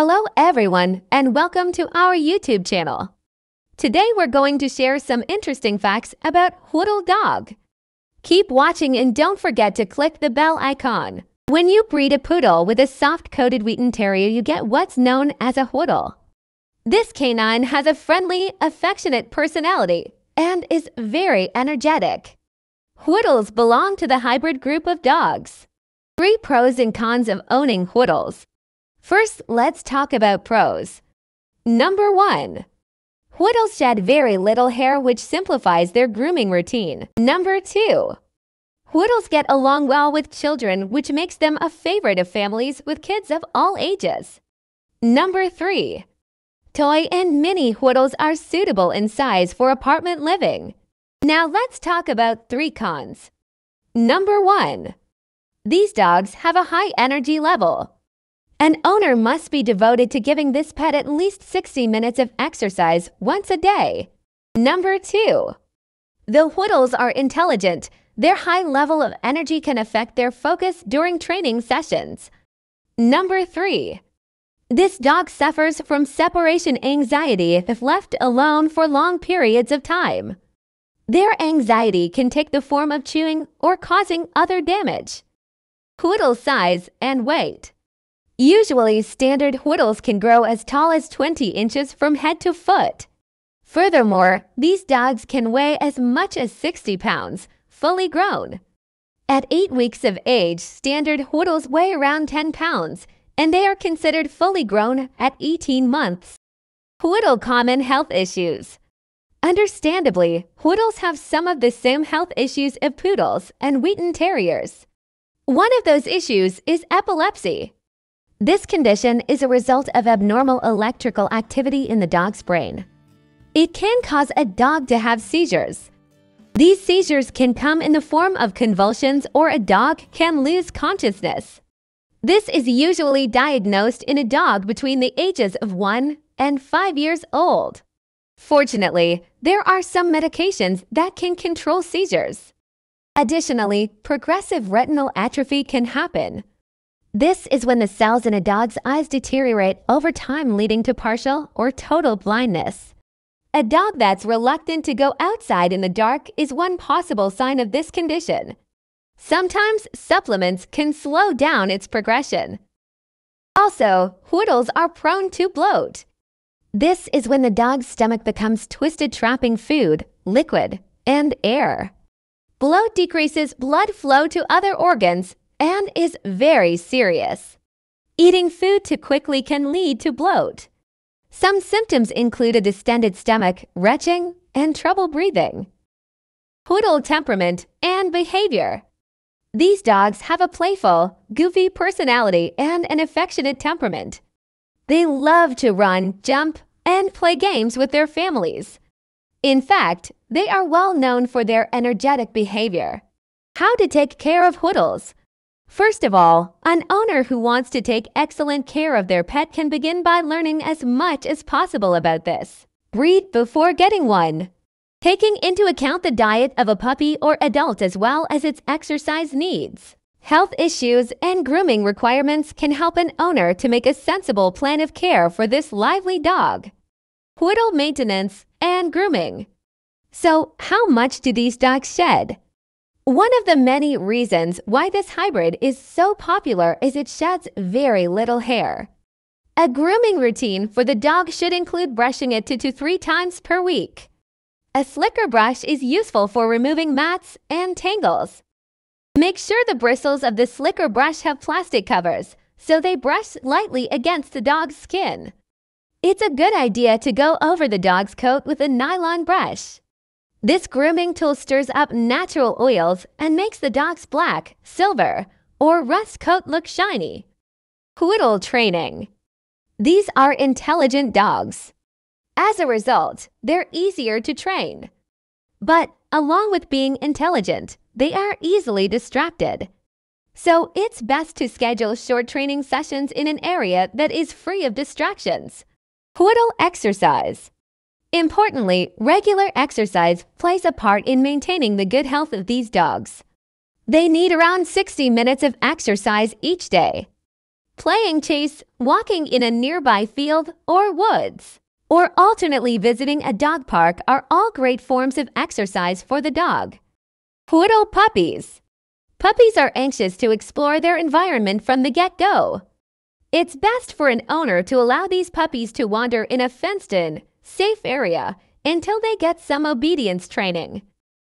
Hello everyone and welcome to our YouTube channel. Today we're going to share some interesting facts about Hoodle Dog. Keep watching and don't forget to click the bell icon. When you breed a poodle with a soft-coated wheaten terrier, you get what's known as a Hoodle. This canine has a friendly, affectionate personality and is very energetic. Hoodles belong to the hybrid group of dogs. Three pros and cons of owning Hoodles. First, let's talk about pros. Number 1. Whittles shed very little hair which simplifies their grooming routine. Number 2. Whittles get along well with children which makes them a favorite of families with kids of all ages. Number 3. Toy and mini whittles are suitable in size for apartment living. Now let's talk about three cons. Number 1. These dogs have a high energy level. An owner must be devoted to giving this pet at least 60 minutes of exercise once a day. Number 2. The Whittles are intelligent. Their high level of energy can affect their focus during training sessions. Number 3. This dog suffers from separation anxiety if left alone for long periods of time. Their anxiety can take the form of chewing or causing other damage. Poodle size and weight. Usually, standard whittles can grow as tall as 20 inches from head to foot. Furthermore, these dogs can weigh as much as 60 pounds, fully grown. At 8 weeks of age, standard whittles weigh around 10 pounds, and they are considered fully grown at 18 months. Whittle Common Health Issues Understandably, whittles have some of the same health issues of poodles and wheaten Terriers. One of those issues is epilepsy. This condition is a result of abnormal electrical activity in the dog's brain. It can cause a dog to have seizures. These seizures can come in the form of convulsions or a dog can lose consciousness. This is usually diagnosed in a dog between the ages of 1 and 5 years old. Fortunately, there are some medications that can control seizures. Additionally, progressive retinal atrophy can happen, this is when the cells in a dog's eyes deteriorate over time, leading to partial or total blindness. A dog that's reluctant to go outside in the dark is one possible sign of this condition. Sometimes supplements can slow down its progression. Also, hoodles are prone to bloat. This is when the dog's stomach becomes twisted, trapping food, liquid, and air. Bloat decreases blood flow to other organs, and is very serious. Eating food too quickly can lead to bloat. Some symptoms include a distended stomach, retching, and trouble breathing. Poodle temperament and behavior. These dogs have a playful, goofy personality and an affectionate temperament. They love to run, jump, and play games with their families. In fact, they are well known for their energetic behavior. How to take care of hoodles. First of all, an owner who wants to take excellent care of their pet can begin by learning as much as possible about this. Breed before getting one. Taking into account the diet of a puppy or adult as well as its exercise needs. Health issues and grooming requirements can help an owner to make a sensible plan of care for this lively dog. Whittle maintenance and grooming. So, how much do these dogs shed? One of the many reasons why this hybrid is so popular is it sheds very little hair. A grooming routine for the dog should include brushing it two to three times per week. A slicker brush is useful for removing mats and tangles. Make sure the bristles of the slicker brush have plastic covers, so they brush lightly against the dog's skin. It's a good idea to go over the dog's coat with a nylon brush. This grooming tool stirs up natural oils and makes the dog's black, silver, or rust coat look shiny. Poodle training. These are intelligent dogs. As a result, they're easier to train. But along with being intelligent, they are easily distracted. So it's best to schedule short training sessions in an area that is free of distractions. Poodle exercise. Importantly, regular exercise plays a part in maintaining the good health of these dogs. They need around 60 minutes of exercise each day. Playing chase, walking in a nearby field or woods, or alternately visiting a dog park are all great forms of exercise for the dog. Poodle puppies. Puppies are anxious to explore their environment from the get go. It's best for an owner to allow these puppies to wander in a fenced in, safe area until they get some obedience training.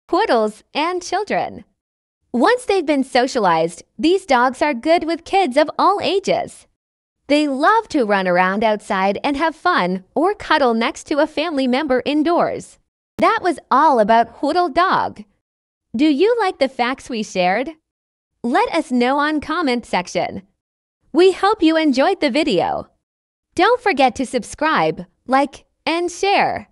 Poodles and children. Once they've been socialized, these dogs are good with kids of all ages. They love to run around outside and have fun or cuddle next to a family member indoors. That was all about Hoodle Dog. Do you like the facts we shared? Let us know on comment section. We hope you enjoyed the video. Don't forget to subscribe, like, and share.